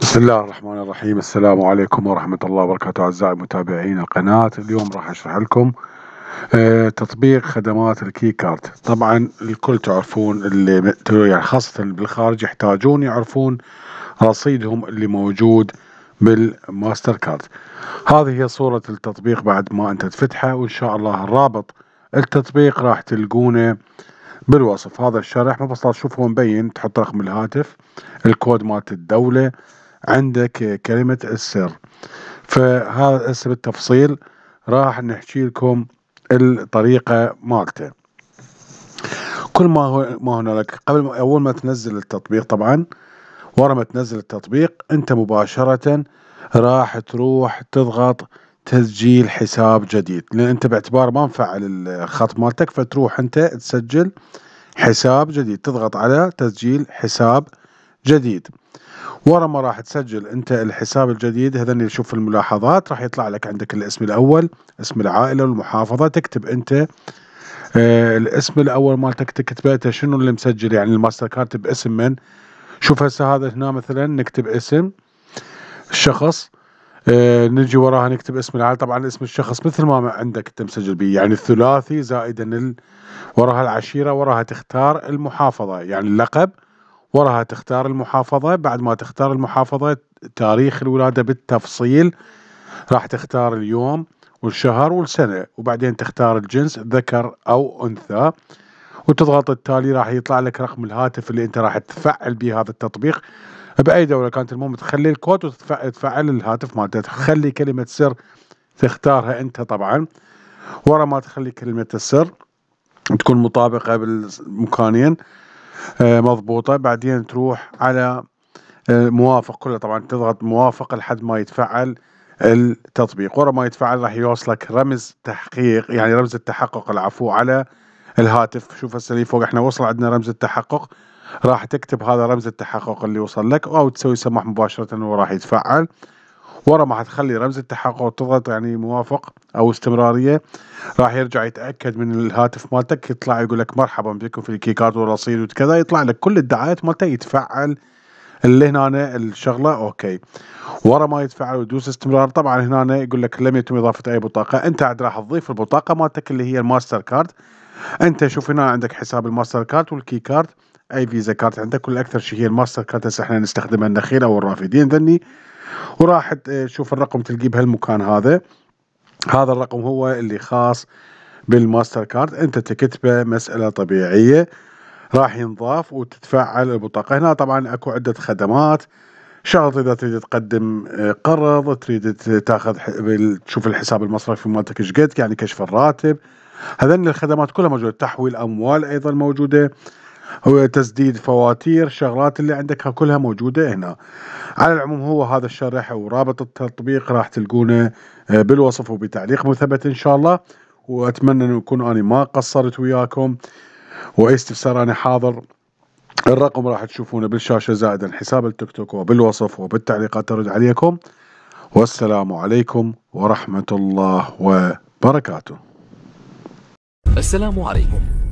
بسم الله الرحمن الرحيم السلام عليكم ورحمة الله وبركاته أعزائي متابعين القناة اليوم راح أشرح لكم آه، تطبيق خدمات الكي كارد طبعا الكل تعرفون اللي يعني خاصة بالخارج يحتاجون يعرفون رصيدهم اللي موجود بالماستر كارد هذه هي صورة التطبيق بعد ما أنت تفتحه وإن شاء الله الرابط التطبيق راح تلقونه بالوصف هذا الشرح مفصل شوفوا مبين تحط رقم الهاتف الكود مالت الدولة عندك كلمة السر فهذا هسه بالتفصيل راح نحكي لكم الطريقة مالته كل ما هو ما هنالك قبل ما اول ما تنزل التطبيق طبعا ورا ما تنزل التطبيق انت مباشرة راح تروح تضغط تسجيل حساب جديد لان انت باعتبار ما مفعل الخط مالتك فتروح انت تسجل حساب جديد تضغط على تسجيل حساب جديد جديد ورا ما راح تسجل انت الحساب الجديد هذا اللي شوف الملاحظات راح يطلع لك عندك الاسم الاول اسم العائله والمحافظه تكتب انت آه الاسم الاول مالتك تكتبته شنو اللي مسجل يعني الماستر كارد باسم من شوف هسه هذا هنا مثلا نكتب اسم الشخص آه نجي وراها نكتب اسم العائله طبعا اسم الشخص مثل ما عندك انت مسجل به يعني الثلاثي زائدا ال... وراها العشيره وراها تختار المحافظه يعني اللقب وراها تختار المحافظة بعد ما تختار المحافظة تاريخ الولادة بالتفصيل راح تختار اليوم والشهر والسنة وبعدين تختار الجنس ذكر أو أنثى وتضغط التالي راح يطلع لك رقم الهاتف اللي انت راح تفعل به هذا التطبيق باي دوله كانت المهم تخلي الكود وتفعل الهاتف مالته تخلي كلمه سر تختارها انت طبعا ورا ما تخلي كلمه السر تكون مطابقه بالمكانين آه، مضبوطه بعدين تروح على آه، موافق كله طبعا تضغط موافق لحد ما يتفعل التطبيق ورا ما يتفعل راح يوصلك رمز تحقيق يعني رمز التحقق العفو على الهاتف شوف هسه اللي فوق احنا وصل عندنا رمز التحقق راح تكتب هذا رمز التحقق اللي وصل لك او تسوي سماح مباشره وراح يتفعل ورا ما حتخلي رمز التحقق وتضغط يعني موافق او استمراريه راح يرجع يتاكد من الهاتف مالتك يطلع يقول لك مرحبا بكم في كارد والرصيد وكذا يطلع لك كل الدعايات مالته يتفعل اللي هنا الشغله اوكي ورا ما يتفعل ويدوس استمرار طبعا هنا يقول لك لم يتم اضافه اي بطاقه انت عاد راح تضيف البطاقه مالتك اللي هي الماستر كارد انت شوف هنا عندك حساب الماستر كارد والكي كارد اي فيزا كارد عندك كل اكثر شيء هي الماستر كارد هسه احنا نستخدمها النخيل او الرافدين ذني وراح تشوف الرقم تلقيه بهالمكان هذا هذا الرقم هو اللي خاص بالماستر كارد انت تكتبه مسألة طبيعية راح ينضاف وتتفعل البطاقة هنا طبعا اكو عدة خدمات شرط اذا تريد تقدم آه، قرض تريد تاخذ تشوف الحساب المصرفي مالتك ايش قد يعني كشف الراتب هذن الخدمات كلها موجوده تحويل اموال ايضا موجوده هو تسديد فواتير شغلات اللي عندك كلها موجودة هنا على العموم هو هذا الشرح ورابط التطبيق راح تلقونه آه، بالوصف وبتعليق مثبت إن شاء الله وأتمنى أن أكون أنا ما قصرت وياكم وأي استفسار أنا حاضر الرقم راح تشوفونه بالشاشة زائدا حساب التيك توك وبالوصف وبالتعليقات أرد عليكم والسلام عليكم ورحمة الله وبركاته السلام عليكم